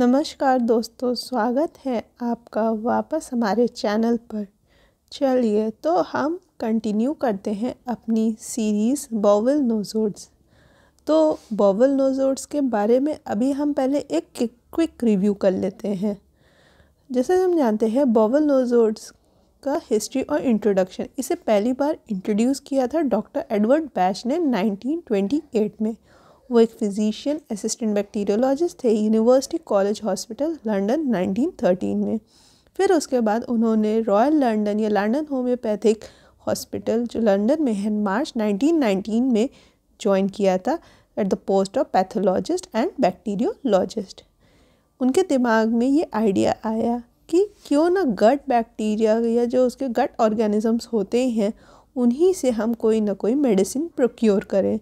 नमस्कार दोस्तों स्वागत है आपका वापस हमारे चैनल पर चलिए तो हम कंटिन्यू करते हैं अपनी सीरीज़ बॉवल नोजोड्स तो बॉवल नोजोड्स के बारे में अभी हम पहले एक क्विक रिव्यू कर लेते हैं जैसे हम जानते हैं बॉवल नोजोड्स का हिस्ट्री और इंट्रोडक्शन इसे पहली बार इंट्रोड्यूस किया था डॉक्टर एडवर्ड बैच ने 1928 में वो एक फिजिशियन असिस्टेंट बैक्टीरियोलॉजिस्ट थे यूनिवर्सिटी कॉलेज हॉस्पिटल लंदन 1913 में फिर उसके बाद उन्होंने रॉयल लंदन या लंदन होम्योपैथिक हॉस्पिटल जो लंदन में है मार्च 1919 में ज्वाइन किया था at the post of pathologist and bacteriologist उनके दिमाग में ये आइडिया आया कि क्यों ना गट बैक्टीरिया या जो उसके गट ऑर्गेनिजम्स होते हैं उन्हीं से हम कोई ना कोई मेडिसिन प्रोक्योर करें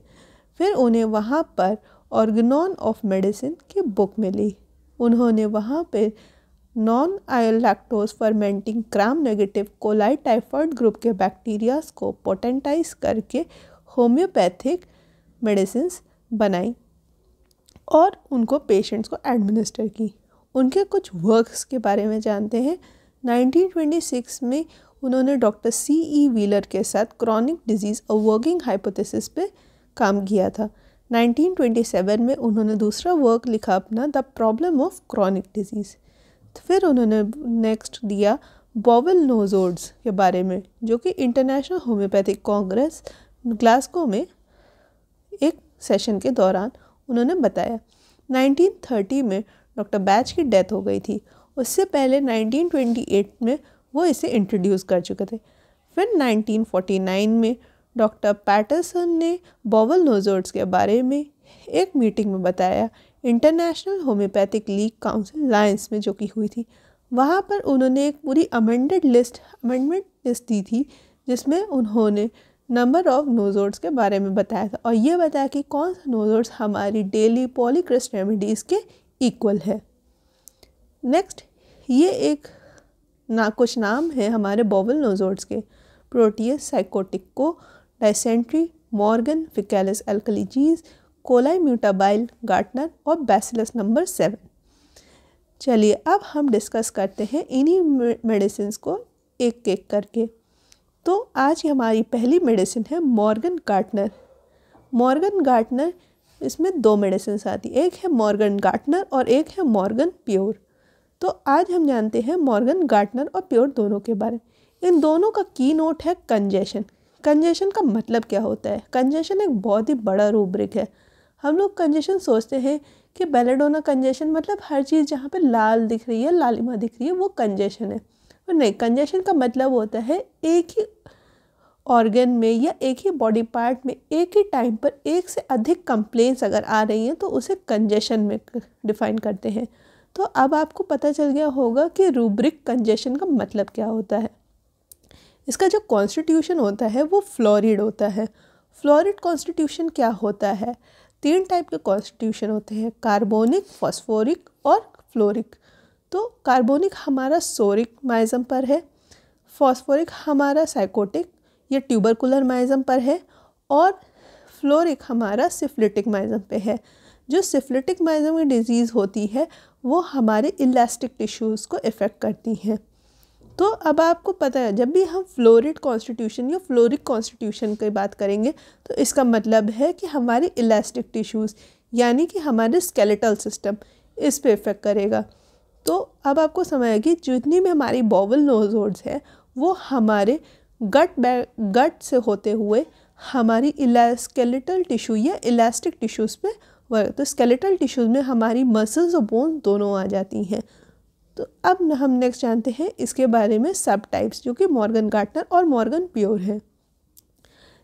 फिर उन्हें वहाँ पर ऑर्गनॉन ऑफ मेडिसिन की बुक मिली उन्होंने वहाँ पर non lactose fermenting gram negative coli typhoid group के बैक्टीरियाज को पोटेंटाइज करके होम्योपैथिक मेडिसिन बनाई और उनको पेशेंट्स को एडमिनिस्टर की उनके कुछ वर्क्स के बारे में जानते हैं 1926 में उन्होंने डॉक्टर सी ई व्हीलर के साथ क्रॉनिक डिजीज़ और वर्किंग हाइपोथेसिस पे काम किया था 1927 में उन्होंने दूसरा वर्क लिखा अपना the problem of chronic disease फिर उन्होंने नेक्स्ट दिया बॉवल नोजोड्स के बारे में जो कि इंटरनेशनल होम्योपैथिक कांग्रेस ग्लास्को में एक सेशन के दौरान उन्होंने बताया 1930 में डॉक्टर बैच की डेथ हो गई थी उससे पहले 1928 में वो इसे इंट्रोड्यूस कर चुके थे फिर 1949 में डॉक्टर पैटरसन ने बॉबल नोजोट्स के बारे में एक मीटिंग में बताया international homeopathic league council Lyons में जो कि हुई थी वहाँ पर उन्होंने एक पूरी अमेंडेड लिस्ट अमेंडमेंट लिस्ट दी थी जिसमें उन्होंने नंबर ऑफ नोजोट्स के बारे में बताया था और ये बताया कि कौन सा नोजोट्स हमारी डेली पॉलीक्रिस्ट रेमेडीज़ के इक्वल है नेक्स्ट ये एक ना कुछ नाम है हमारे बॉबल नोजोट्स के प्रोटीस साइकोटिक को डायसेंट्री मॉर्गन फिकेलिस एल्कलीजीज कोलाई म्यूटाबाइल गार्टनर और बैसिलस नंबर सेवन चलिए अब हम डिस्कस करते हैं इन्हीं मेडिसिन को एक एक करके तो आज हमारी पहली मेडिसिन है मॉर्गन गार्टनर मॉर्गन गार्टनर इसमें दो मेडिसिन आती एक है मॉर्गन गार्टनर और एक है मॉर्गन प्योर तो आज हम जानते हैं मॉर्गन गार्टनर और प्योर दोनों के बारे में इन दोनों का की नोट है कंजेशन कंजेशन का मतलब क्या होता है कंजेशन एक बहुत ही बड़ा रूब्रिक है हम लोग कंजेशन सोचते हैं कि बेलेडोना कंजेशन मतलब हर चीज़ जहाँ पे लाल दिख रही है लालिमा दिख रही है वो कंजेशन है और नहीं कंजेशन का मतलब होता है एक ही ऑर्गन में या एक ही बॉडी पार्ट में एक ही टाइम पर एक से अधिक कंप्लेंट्स अगर आ रही हैं तो उसे कंजेशन में डिफाइन करते हैं तो अब आपको पता चल गया होगा कि रूब्रिक कंजेशन का मतलब क्या होता है इसका जो कॉन्स्टिट्यूशन होता है वो फ्लोरिड होता है फ्लोरिड कॉन्स्टिट्यूशन क्या होता है तीन टाइप के कॉन्स्टिट्यूशन होते हैं कार्बोनिक फॉस्फोरिक और फ्लोरिक तो कार्बोनिक हमारा सोरिक माइज़म पर है फॉस्फोरिक हमारा साइकोटिक या ट्यूबरकुलर माइज़म पर है और फ्लोरिक हमारा सिफ्लिटिक माइज़म पे है जो सिफ्लिटिक माइज़म की डिजीज़ होती है वो हमारे इलास्टिक टिश्यूज़ को इफ़ेक्ट करती हैं तो अब आपको पता है जब भी हम फ्लोरिड कॉन्स्टिट्यूशन या फ्लोरिक कॉन्स्टिट्यूशन की बात करेंगे तो इसका मतलब है कि हमारे इलास्टिक टिश्यूज़ यानी कि हमारे स्केलेटल सिस्टम इस पर इफेक्ट करेगा तो अब आपको समझ आएगी जितनी भी हमारी बॉवल नोजोड्स है वो हमारे गट गट से होते हुए हमारी इलास्केलेटल टिश्यू या इलास्टिक टिश्यूज़ पे वर्क तो स्केलेटल टिश्यूज़ में हमारी मसल्स और बोन दोनों आ जाती हैं तो अब हम नेक्स्ट जानते हैं इसके बारे में सब टाइप्स जो कि मॉर्गन गार्टनर और मॉर्गन प्योर है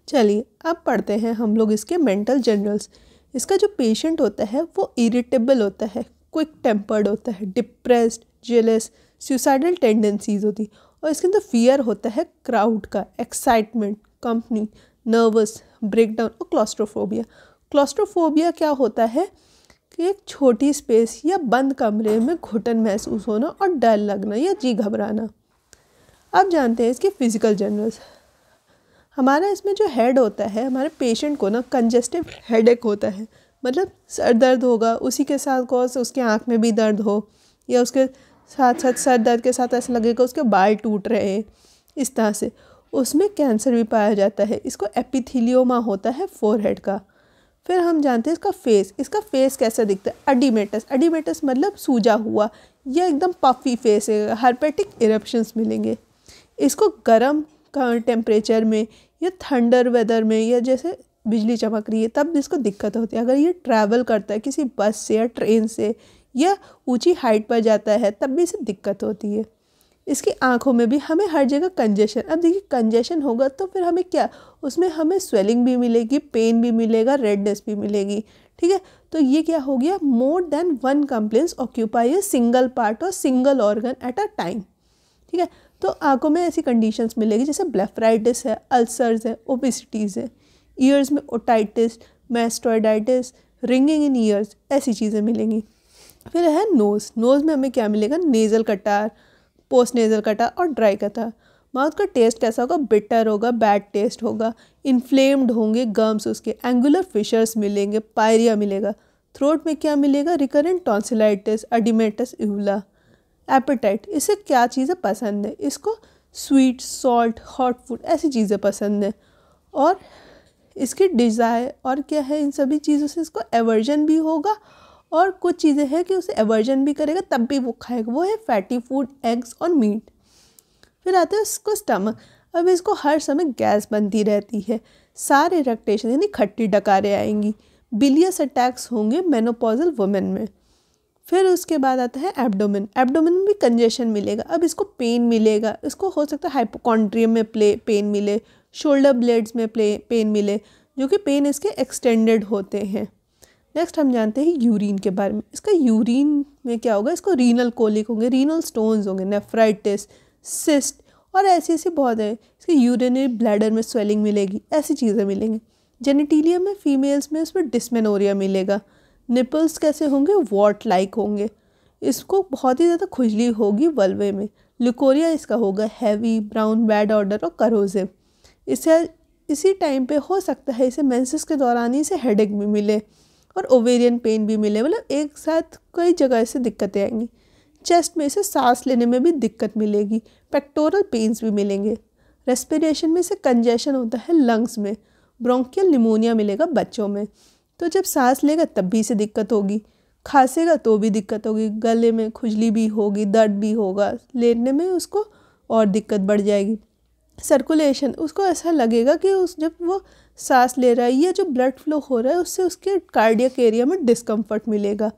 चलिए अब पढ़ते हैं हम लोग इसके मेंटल जनरल्स इसका जो पेशेंट होता है वो इरिटेबल होता है क्विक टेम्पर्ड होता है डिप्रेस्ड जेलस सुसाइडल टेंडेंसीज होती और इसके अंदर फियर होता है क्राउड का एक्साइटमेंट कंपनी नर्वस ब्रेकडाउन और क्लॉस्ट्रोफोबिया क्लॉस्ट्रोफोबिया क्या होता है कि एक छोटी स्पेस या बंद कमरे में घुटन महसूस होना और डर लगना या जी घबराना अब जानते हैं इसके फिज़िकल जनरल्स हमारा इसमें जो हेड होता है हमारे पेशेंट को ना कंजेस्टिव हेड होता है मतलब सर दर्द होगा उसी के साथ कौन उसके आँख में भी दर्द हो या उसके साथ साथ सर दर्द के साथ ऐसा लगेगा उसके बाल टूट रहे हैं इस तरह से उसमें कैंसर भी पाया जाता है इसको एपिथीलियोमा होता है फोरहेड का फिर हम जानते हैं इसका फेस इसका फेस कैसा दिखता है अडीमेटस अडीमेटस मतलब सूजा हुआ यह एकदम पफी फेस है हर्पेटिक इरप्शंस मिलेंगे इसको गर्म टेम्परेचर में या थंडर वेदर में या जैसे बिजली चमक रही है तब इसको दिक्कत होती है अगर ये ट्रैवल करता है किसी बस से या ट्रेन से या ऊंची हाइट पर जाता है तब भी इसे दिक्कत होती है इसकी आंखों में भी हमें हर जगह कंजेशन अब देखिए कंजेशन होगा तो फिर हमें क्या उसमें हमें स्वेलिंग भी मिलेगी पेन भी मिलेगा रेडनेस भी मिलेगी ठीक है तो ये क्या हो गया more than one complaints occupy a single part और single organ at a time ठीक है तो आंखों में ऐसी कंडीशंस मिलेगी जैसे ब्लेफ्राइटिस है अल्सर्स है ओबिसिटीज़ है ईयर्स में otitis mastoiditis ringing in ears ऐसी चीज़ें मिलेंगी फिर है नोज़ नोज़ में हमें क्या मिलेगा नेज़ल कटार पोस्ट नेज़ल कटा और ड्राई कटा माउथ का टेस्ट कैसा होगा बिटर होगा बैड टेस्ट होगा इन्फ्लेम्ड होंगे गम्स उसके एंगुलर फिशर्स मिलेंगे पायरिया मिलेगा थ्रोट में क्या मिलेगा recurrent tonsillitis oedematous uvula appetite इसे क्या चीज़ें पसंद है इसको स्वीट सॉल्ट हॉट फूड ऐसी चीज़ें पसंद हैं और इसकी डिज़ायर और क्या है इन सभी चीज़ों से इसको एवर्जन भी होगा और कुछ चीज़ें हैं कि उसे एवर्जन भी करेगा तब भी वो खाएगा वो है फैटी फूड एग्स और मीट फिर आता है उसको स्टमक अब इसको हर समय गैस बनती रहती है सारे इरेक्टेशन यानी खट्टी डकारें आएंगी बिलियस अटैक्स होंगे मेनोपोजल वुमेन में फिर उसके बाद आता है एब्डोमेन एब्डोमेन में भी कंजेशन मिलेगा अब इसको पेन मिलेगा इसको हो सकता है हाइपोकॉन्ड्रियम में प्ले पेन मिले शोल्डर ब्लेड्स में प्ले पेन मिले जो कि पेन इसके एक्सटेंडेड होते हैं नेक्स्ट हम जानते हैं यूरिन के बारे में इसका यूरिन में क्या होगा इसको रीनल कोलिक होंगे रीनल स्टोन्स होंगे नेफ्राइटिस सिस्ट और ऐसी ऐसी बहुत है इसके यूरिनरी ब्लैडर में स्वेलिंग मिलेगी ऐसी चीज़ें मिलेंगी जेनिटीलियम में फीमेल्स में उसमें डिसमेनोरिया मिलेगा निपल्स कैसे होंगे वॉट लाइक होंगे इसको बहुत ही ज़्यादा खुजली होगी वल्वे में लिकोरिया इसका होगा हैवी ब्राउन बैड ऑर्डर और करोजिव इसे इसी टाइम पे हो सकता है इसे मेंसेस के दौरान ही इसे हेडेक भी मिले और ओवेरियन पेन भी मिले मतलब एक साथ कई जगह से दिक्कतें आएंगी चेस्ट में से सांस लेने में भी दिक्कत मिलेगी पेक्टोरल पेन्स भी मिलेंगे रेस्पिरेशन में से कंजेशन होता है लंग्स में ब्रोंकियल निमोनिया मिलेगा बच्चों में तो जब सांस लेगा तब भी इसे दिक्कत होगी खांसेगा तो भी दिक्कत होगी गले में खुजली भी होगी दर्द भी होगा लेने में उसको और दिक्कत बढ़ जाएगी सर्कुलेशन उसको ऐसा लगेगा कि उस जब वो सांस ले रहा है या जो ब्लड फ्लो हो रहा है उससे उसके कार्डियक एरिया में डिस्कम्फर्ट मिलेगा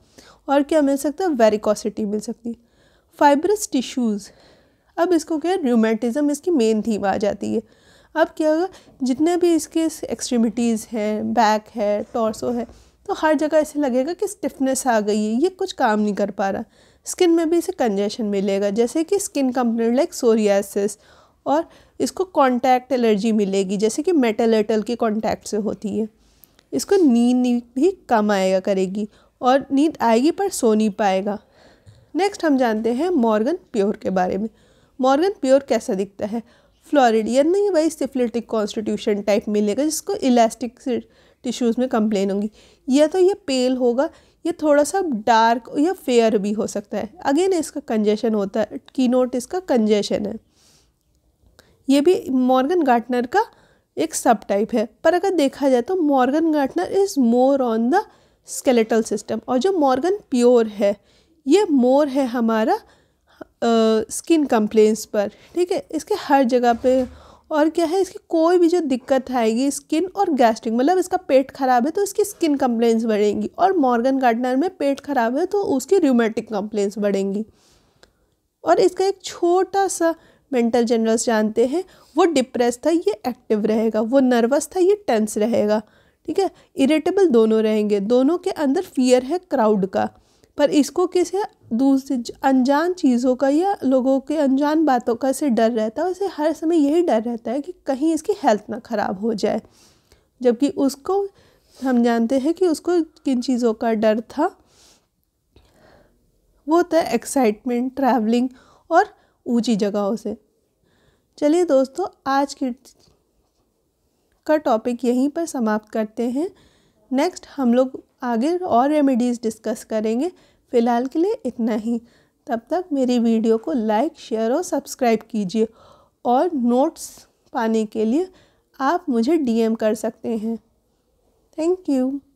और क्या मिल सकता है वेरिकॉसिटी मिल सकती है फाइब्रस टिश्यूज़ अब इसको क्या है र्यूमेटिज़म इसकी मेन थीम आ जाती है अब क्या होगा जितने भी इसके एक्सट्रीमिटीज़ हैं बैक है टॉर्सो है तो हर जगह ऐसे लगेगा कि स्टिफनेस आ गई है ये कुछ काम नहीं कर पा रहा स्किन में भी इसे कंजेशन मिलेगा जैसे कि स्किन कंप्लेंट लाइक सोरियासिस और इसको कॉन्टैक्ट एलर्जी मिलेगी जैसे कि मेटल एटल के कॉन्टैक्ट से होती है इसको नींद भी कम आएगा करेगी और नींद आएगी पर सो नहीं पाएगा नेक्स्ट हम जानते हैं मॉर्गन प्योर के बारे में मॉर्गन प्योर कैसा दिखता है फ्लोरिडियन नहीं वही सिफिलिटिक कॉन्स्टिट्यूशन टाइप मिलेगा जिसको इलास्टिक टिश्यूज़ में कंप्लेन होंगी या तो ये पेल होगा ये थोड़ा सा डार्क या फेयर भी हो सकता है अगेन इसका कंजेशन होता है कीनोट इसका कंजेशन है ये भी मॉर्गन गार्टनर का एक सब टाइप है पर अगर देखा जाए तो Morgan Gartner is more on the skeletal system और जो मॉर्गन प्योर है ये मोर है हमारा स्किन कंप्लेंस पर ठीक है इसके हर जगह पे और क्या है इसकी कोई भी जो दिक्कत आएगी स्किन और गैस्ट्रिक मतलब इसका पेट खराब है तो इसकी स्किन कंप्लेंट्स बढ़ेंगी और मॉर्गन गार्डनर में पेट खराब है तो उसकी र्यूमेटिक कंप्लेंट्स बढ़ेंगी और इसका एक छोटा सा मेंटल जनरल्स जानते हैं वो डिप्रेस था ये एक्टिव रहेगा वो नर्वस था ये टेंस रहेगा ठीक है इरेटेबल दोनों रहेंगे दोनों के अंदर फियर है क्राउड का पर इसको किसी दूसरी अनजान चीज़ों का या लोगों के अनजान बातों का इसे डर रहता है उसे हर समय यही डर रहता है कि कहीं इसकी हेल्थ ना ख़राब हो जाए जबकि उसको हम जानते हैं कि उसको किन चीज़ों का डर था वो होता है एक्साइटमेंट ट्रैवलिंग और ऊंची जगहों से चलिए दोस्तों आज की का टॉपिक यहीं पर समाप्त करते हैं नेक्स्ट हम लोग आगे और रेमेडीज़ डिस्कस करेंगे फ़िलहाल के लिए इतना ही तब तक मेरी वीडियो को लाइक शेयर और सब्सक्राइब कीजिए और नोट्स पाने के लिए आप मुझे डीएम कर सकते हैं थैंक यू